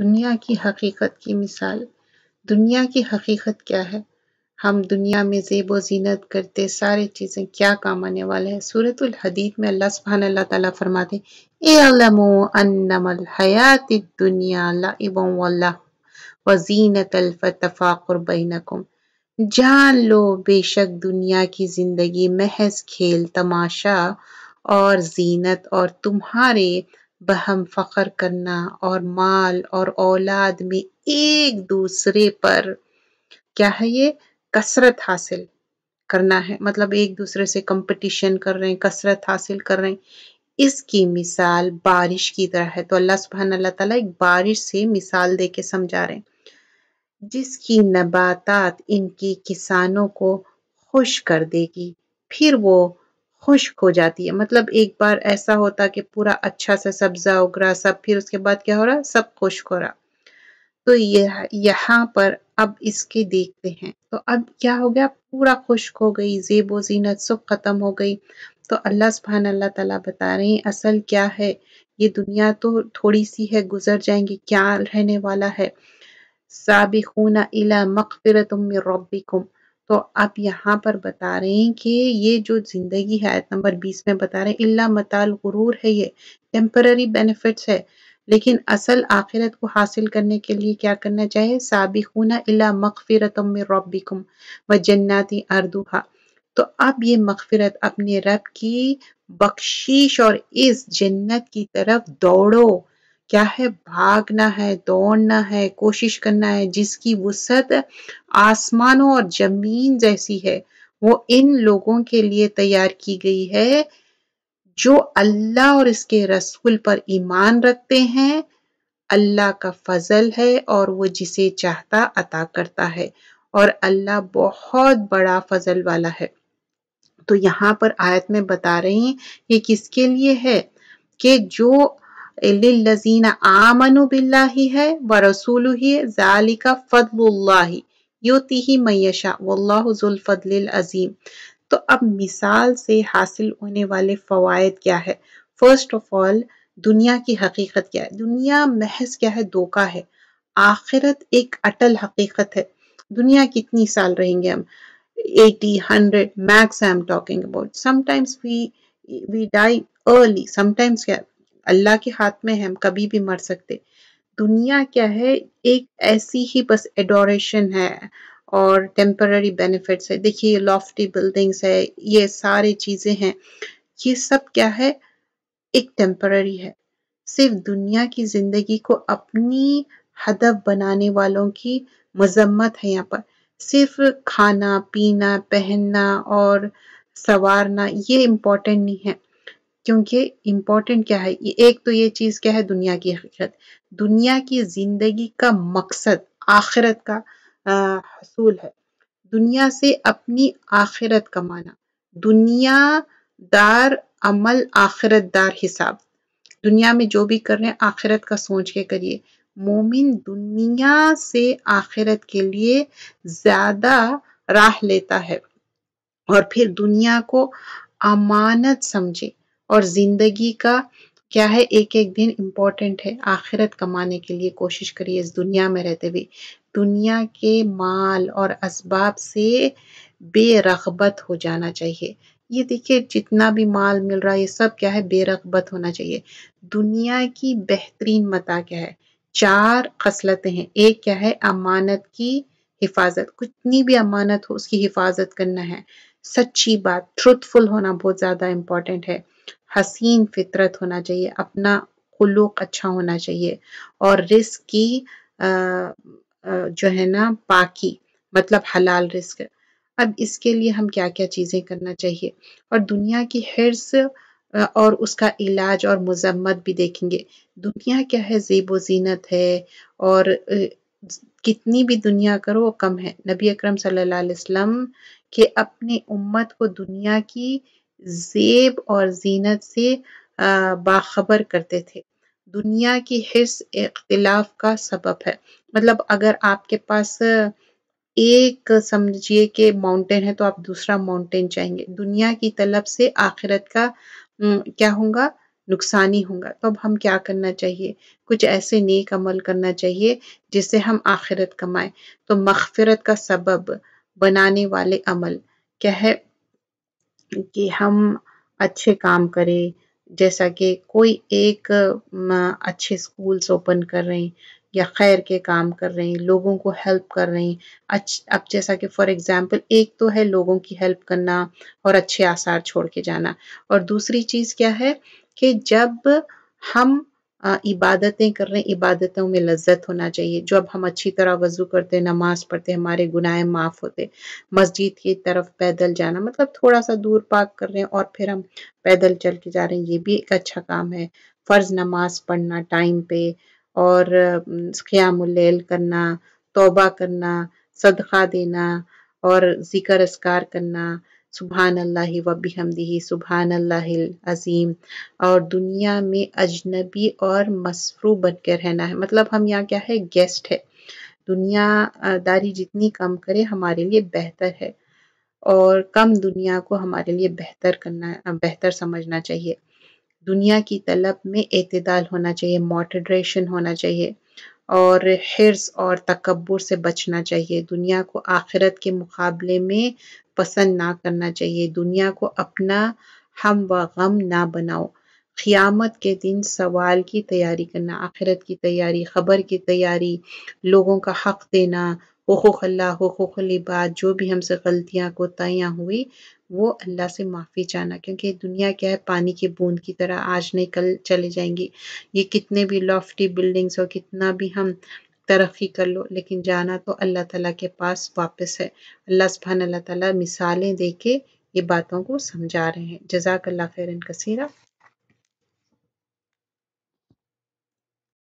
दुनिया की हकीकत की मिसाल दुनिया की हकीकत क्या है हम दुनिया में जेब व जीनत करते सारे चीज़ें क्या काम आने वाले हैं सूरत हदीद में अल्लाह सुबहान अल्लाह ताला फरमाते हयात दुनिया वजीनत अलफ़ाक़ुर बैनकुम जान लो बेशक दुनिया की ज़िंदगी महज खेल तमाशा और जीनत और तुम्हारे बहम फ़ख्र करना और माल और औलाद में एक दूसरे पर क्या है ये कसरत हासिल करना है मतलब एक दूसरे से कंपटीशन कर रहे हैं कसरत हासिल कर रहे हैं इसकी मिसाल बारिश की तरह है तो अल्लाह सुबहान अल्लाह ताला एक बारिश से मिसाल दे के समझा रहे हैं जिसकी नबातात इनकी किसानों को खुश कर देगी फिर वो खुश्क हो जाती है मतलब एक बार ऐसा होता कि पूरा अच्छा सा सब्जा उग रहा सब फिर उसके बाद क्या हो रहा सब खुश्क हो रहा तो यह यहाँ पर अब इसके देखते हैं तो अब क्या हो गया पूरा खुश्क हो गई जेब व जीनत सब ख़त्म हो गई तो अल्लाह सुबहान अल्लाह ताला बता रहे हैं असल क्या है ये दुनिया तो थोड़ी सी है गुजर जाएंगी क्या रहने वाला है साबिकूना इला मकफिरत रब्बिकुम तो आप यहाँ पर बता रहे हैं कि ये जो जिंदगी है आयत नंबर 20 में बता रहे हैं इल्ला मताल गुरूर है ये टेम्पररी बेनिफिट्स है लेकिन असल आखिरत को हासिल करने के लिए क्या करना चाहिए साबिकूना इला मगफिरतम रब्बिकुम व जन्नाती अर्दुहा तो अब ये मगफिरत अपने रब की बख्शिश और इस जन्नत की तरफ दौड़ो क्या है भागना है दौड़ना है कोशिश करना है जिसकी वसत आसमानों और जमीन जैसी है वो इन लोगों के लिए तैयार की गई है जो अल्लाह और इसके रसूल पर ईमान रखते हैं अल्लाह का फजल है और वो जिसे चाहता अता करता है और अल्लाह बहुत बड़ा फजल वाला है तो यहाँ पर आयत में बता रही हैं ये किसके लिए है कि जो आमनु बिल्ला है व रसूल ही जालिका फदल्ला योति ही मैशा वल्लाजुल्फल अजीम तो अब मिसाल से हासिल होने वाले फवायद क्या है फर्स्ट ऑफ ऑल दुनिया की हकीकत क्या है दुनिया महज क्या है धोखा है आखिरत एक अटल हकीकत है दुनिया कितनी साल रहेंगे हम 80 100 max I am talking about sometimes we we die early sometimes क्या अल्लाह के हाथ में है हम कभी भी मर सकते दुनिया क्या है एक ऐसी ही बस एडोरेशन है और टेम्पररी बेनिफिट्स है देखिए लॉफ्टी बिल्डिंग्स है ये सारी चीज़ें हैं ये सब क्या है एक टेम्पररी है सिर्फ दुनिया की ज़िंदगी को अपनी हदफ बनाने वालों की मजम्मत है यहाँ पर सिर्फ खाना पीना पहनना और संवारना ये इम्पोर्टेंट नहीं है क्योंकि इम्पोर्टेंट क्या है एक तो ये चीज़ क्या है दुनिया की हकीकत दुनिया की ज़िंदगी का मकसद आखिरत का हसूल है दुनिया से अपनी आखिरत कमाना दुनिया दार अमल आखिरत दार हिसाब दुनिया में जो भी कर रहे हैं आखिरत का सोच के करिए मोमिन दुनिया से आखिरत के लिए ज़्यादा राह लेता है और फिर दुनिया को अमानत समझे और ज़िंदगी का क्या है एक एक दिन इम्पॉर्टेंट है आखिरत कमाने के लिए कोशिश करिए इस दुनिया में रहते हुए दुनिया के माल और इसबाब से बेरगबत हो जाना चाहिए ये देखिए जितना भी माल मिल रहा है ये सब क्या है बेरगबत होना चाहिए दुनिया की बेहतरीन मता क्या है चार खसलतें हैं एक क्या है अमानत की हिफाजत कितनी भी अमानत हो उसकी हिफाजत करना है सच्ची बात ट्रुथफुल होना बहुत ज़्यादा इम्पोर्टेंट है हसीन फितरत होना चाहिए अपना खुलूक अच्छा होना चाहिए और रिस्क की जो है ना पाकी मतलब हलाल रिस्क अब इसके लिए हम क्या क्या चीज़ें करना चाहिए और दुनिया की हिर्स और उसका इलाज और मजम्मत भी देखेंगे दुनिया क्या है जेब व जीनत है और कितनी भी दुनिया करो वो कम है नबी अकरम सल्लल्लाहु अलैहि वसल्लम के अपने उम्मत को दुनिया की जेब और जीनत से बाखबर करते थे दुनिया की हिस्स इख्तलाफ का सबब है मतलब अगर आपके पास एक समझिए कि माउंटेन है तो आप दूसरा माउंटेन चाहेंगे दुनिया की तलब से आखिरत का क्या होगा नुकसानी होगा तो अब हम क्या करना चाहिए कुछ ऐसे नेक अमल करना चाहिए जिससे हम आखिरत कमाएं तो मखफरत का सबब बनाने वाले अमल क्या है कि हम अच्छे काम करें जैसा कि कोई एक अच्छे स्कूल्स ओपन कर रहे हैं या खैर के काम कर रहे हैं लोगों को हेल्प कर रहे हैं अच्छ अब जैसा कि फॉर एग्जांपल एक तो है लोगों की हेल्प करना और अच्छे आसार छोड़ के जाना और दूसरी चीज़ क्या है कि जब हम इबादतें कर रहे हैं इबादतों में लज्जत होना चाहिए जब हम अच्छी तरह वज़ू करते नमाज़ पढ़ते हमारे गुनाह माफ़ होते मस्जिद की तरफ पैदल जाना मतलब थोड़ा सा दूर पाक कर रहे हैं और फिर हम पैदल चल के जा रहे हैं ये भी एक अच्छा काम है फ़र्ज़ नमाज पढ़ना टाइम पे और क़यामुल्लैल करना तोबा करना सदका देना और ज़िक्र असकार करना सुबहान अल्लाह व हमदही सुबहान अल्लाह अज़ीम और दुनिया में अजनबी और मसरू बन के रहना है मतलब हम यहाँ क्या है गेस्ट है दुनियादारी जितनी कम करें हमारे लिए बेहतर है और कम दुनिया को हमारे लिए बेहतर करना बेहतर समझना चाहिए दुनिया की तलब में अतदाल होना चाहिए मोटरेशन होना चाहिए और हिर्स और तकबर से बचना चाहिए दुनिया को आखिरत के मुकाबले में पसंद ना करना चाहिए दुनिया को अपना हम व गम ना बनाओ क़ियामत के दिन सवाल की तैयारी करना आखिरत की तैयारी ख़बर की तैयारी लोगों का हक़ देना हकूक़ अल्लाह हकूक़ इबाद जो भी हमसे गलतियाँ कोताहियाँ हुई वो अल्लाह से माफ़ी चाहना क्योंकि दुनिया क्या है पानी की बूंद की तरह आज नहीं कल चले जाएंगी ये कितने भी लॉफ्टी बिल्डिंग्स और कितना भी हम तरक्की कर लो लेकिन जाना तो अल्लाह ताला के पास वापस है अल्लाह सुबहान अल्लाह ताला मिसालें दे के ये बातों को समझा रहे हैं जजाक अल्लाह खैरन कसीरा